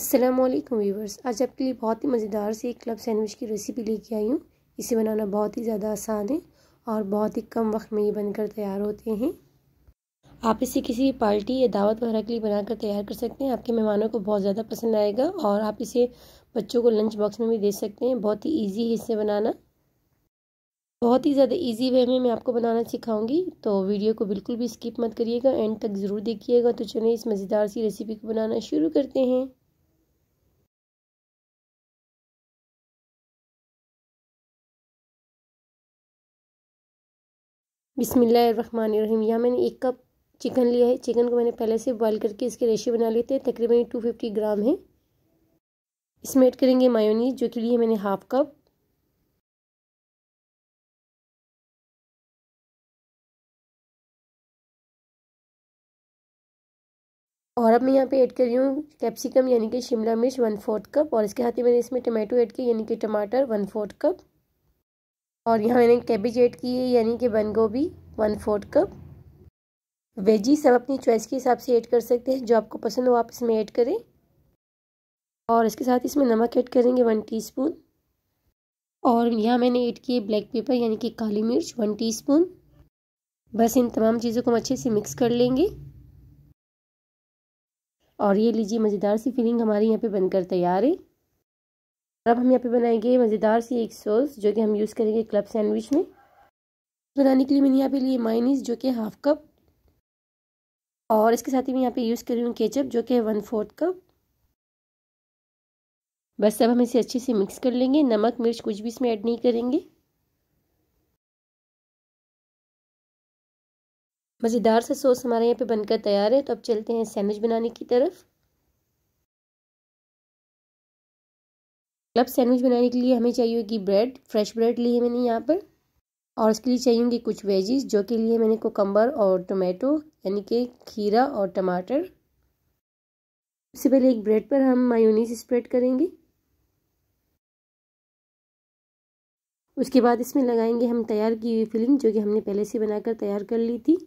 Aslam viewers आज आपके लिए बहुत ही मज़ेदार सी एक क्लब सैंडविच की रेसिपी लेके आई हूँ इसे बनाना बहुत ही ज़्यादा आसान है और बहुत ही कम वक्त में ये बनकर तैयार होते हैं आप इसे किसी पार्टी या दावत वगैरह के लिए बनाकर तैयार कर सकते हैं आपके मेहमानों को बहुत ज़्यादा पसंद आएगा और आप इसे बच्चों को लंच बॉक्स में भी दे सकते हैं बहुत ही ईजी है इसे बनाना बहुत ही ज़्यादा ईजी वे में मैं आपको बनाना सिखाऊंगी तो वीडियो को बिल्कुल भी स्किप मत करिएगा एंड तक ज़रूर देखिएगा तो चलिए इस मज़ेदार सी रेसिपी को बनाना शुरू करते हैं बिसमीम यहाँ मैंने एक कप चिकन लिया है चिकन को मैंने पहले से बॉयल करके इसके रेशियो बना लेते हैं तकरीबन टू फिफ्टी ग्राम है इसमें ऐड करेंगे मायोनीज जो कि लिए मैंने हाफ कप और अब मैं यहाँ पे ऐड कर रही हूँ कैप्सिकम यानी कि शिमला मिर्च वन फोर्थ कप और इसके साथ ही मैंने इसमें टमाटो ऐड किया यानी कि टमाटर वन फोर्थ कप और यहाँ मैंने कैबिज ऐड की है यानी कि बंद गोभी वन फोर्थ कप वेजीज सब अपनी चॉइस के हिसाब से ऐड कर सकते हैं जो आपको पसंद हो आप इसमें ऐड करें और इसके साथ इसमें नमक ऐड करेंगे वन स्पून और यहाँ मैंने ऐड किए ब्लैक पेपर यानी कि काली मिर्च वन स्पून बस इन तमाम चीज़ों को हम अच्छे से मिक्स कर लेंगे और ये लीजिए मज़ेदार सी फीलिंग हमारे यहाँ पे बनकर तैयार है अब हम यहाँ पे बनाएंगे मज़ेदार सी एक सॉस जो कि हम यूज़ करेंगे क्लब सैंडविच में बनाने के लिए मैंने यहाँ पे लिए माइनीस जो कि हाफ कप और इसके साथ ही मैं यहाँ पे यूज़ कर रही हूँ केचप जो कि वन फोर्थ कप बस अब हम इसे अच्छे से मिक्स कर लेंगे नमक मिर्च कुछ भी इसमें ऐड नहीं करेंगे मज़ेदार सा सॉस हमारे यहाँ पे बनकर तैयार है तो अब चलते हैं सैंडविच बनाने की तरफ क्लब मतलब सैंडविच बनाने के लिए हमें चाहिए कि ब्रेड फ्रेश ब्रेड ली है मैंने यहाँ पर और इसके लिए चाहिए होंगी कुछ वेजीज जो के लिए मैंने कोकम्बर और टोमेटो यानी कि खीरा और टमाटर सबसे पहले एक ब्रेड पर हम मायूनीस स्प्रेड करेंगे उसके बाद इसमें लगाएंगे हम तैयार की हुई फिलिंग जो कि हमने पहले से बनाकर तैयार कर ली थी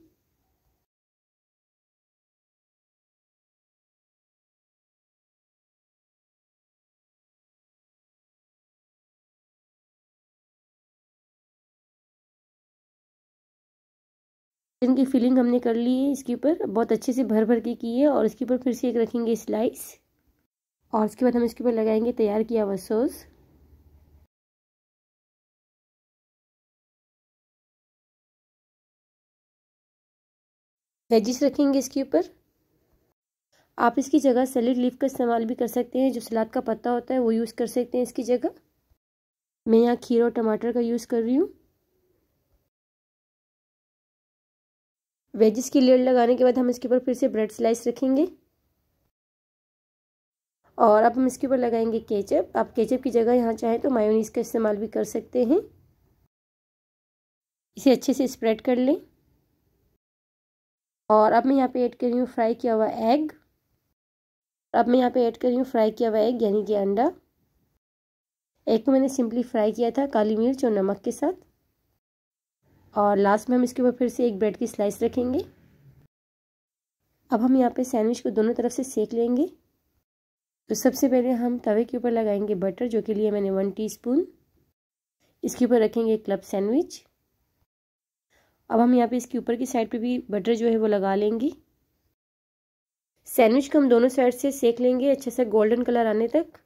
इनकी फिलिंग हमने कर ली है इसके ऊपर बहुत अच्छे से भर भर के की है और इसके ऊपर फिर से एक रखेंगे स्लाइस और उसके बाद हम इसके ऊपर लगाएंगे तैयार किया हुआ सॉस वेजिस रखेंगे इसके ऊपर आप इसकी जगह सेलेड लीफ का इस्तेमाल भी कर सकते हैं जो सलाद का पत्ता होता है वो यूज़ कर सकते हैं इसकी जगह मैं यहाँ खीर और टमाटर का यूज़ कर रही हूँ वेजिस की लेयर लगाने के बाद हम इसके ऊपर फिर से ब्रेड स्लाइस रखेंगे और अब हम इसके ऊपर लगाएंगे केचप आप केचप की जगह यहाँ चाहें तो मायोनीस का इस्तेमाल भी कर सकते हैं इसे अच्छे से स्प्रेड कर लें और अब मैं यहाँ पे ऐड कर रही हूँ फ्राई किया हुआ एग अब मैं यहाँ पे ऐड कर रही हूँ फ्राई किया हुआ एग यानी कि अंडा एग को मैंने सिंपली फ्राई किया था काली मिर्च और नमक के साथ और लास्ट में हम इसके ऊपर फिर से एक ब्रेड की स्लाइस रखेंगे अब हम यहाँ पे सैंडविच को दोनों तरफ से सेक लेंगे तो सबसे पहले हम तवे के ऊपर लगाएंगे बटर जो के लिए मैंने वन टीस्पून इसके ऊपर रखेंगे क्लब सैंडविच अब हम यहाँ पे इसके ऊपर की साइड पे भी बटर जो है वो लगा लेंगे सैंडविच को हम दोनों साइड से सेक लेंगे अच्छे से गोल्डन कलर आने तक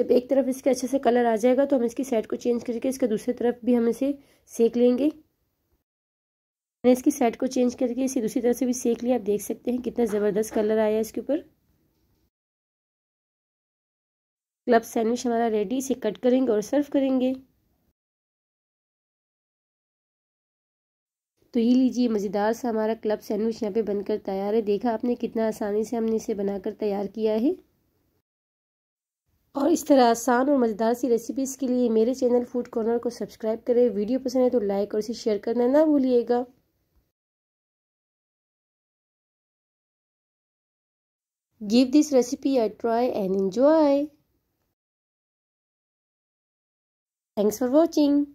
जब एक तरफ इसके अच्छे से कलर आ जाएगा तो हम इसकी साइड को चेंज करके इसके दूसरी तरफ भी हम इसे सेक लेंगे मैंने इसकी साइड को चेंज करके इसे दूसरी तरफ से भी सेक लिया आप देख सकते हैं कितना ज़बरदस्त कलर आया इसके ऊपर क्लब सैंडविच हमारा रेडी इसे कट करेंगे और सर्व करेंगे तो ये लीजिए मज़ेदार सा हमारा क्लब सैंडविच यहाँ पे बनकर तैयार है देखा आपने कितना आसानी से हमने इसे बनाकर तैयार किया है और इस तरह आसान और मज़ेदार सी रेसिपीज़ के लिए मेरे चैनल फूड कॉर्नर को सब्सक्राइब करें वीडियो पसंद है तो लाइक और इसे शेयर करना ना भूलिएगा give this recipe I try and enjoy thanks for watching